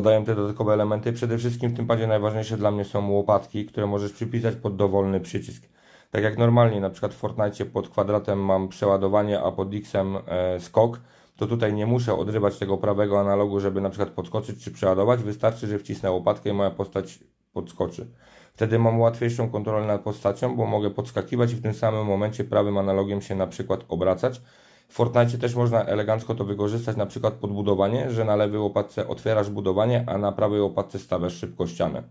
dodają te dodatkowe elementy. Przede wszystkim w tym padzie najważniejsze dla mnie są łopatki, które możesz przypisać pod dowolny przycisk. Tak jak normalnie, na przykład w Fortnite pod kwadratem mam przeładowanie, a pod X-em e, skok, to tutaj nie muszę odrywać tego prawego analogu, żeby na przykład podskoczyć czy przeładować. Wystarczy, że wcisnę łopatkę i moja postać podskoczy. Wtedy mam łatwiejszą kontrolę nad postacią, bo mogę podskakiwać i w tym samym momencie prawym analogiem się na przykład obracać, w Fortnite też można elegancko to wykorzystać, na przykład podbudowanie, że na lewej łopatce otwierasz budowanie, a na prawej łopatce stawiasz szybko ścianę.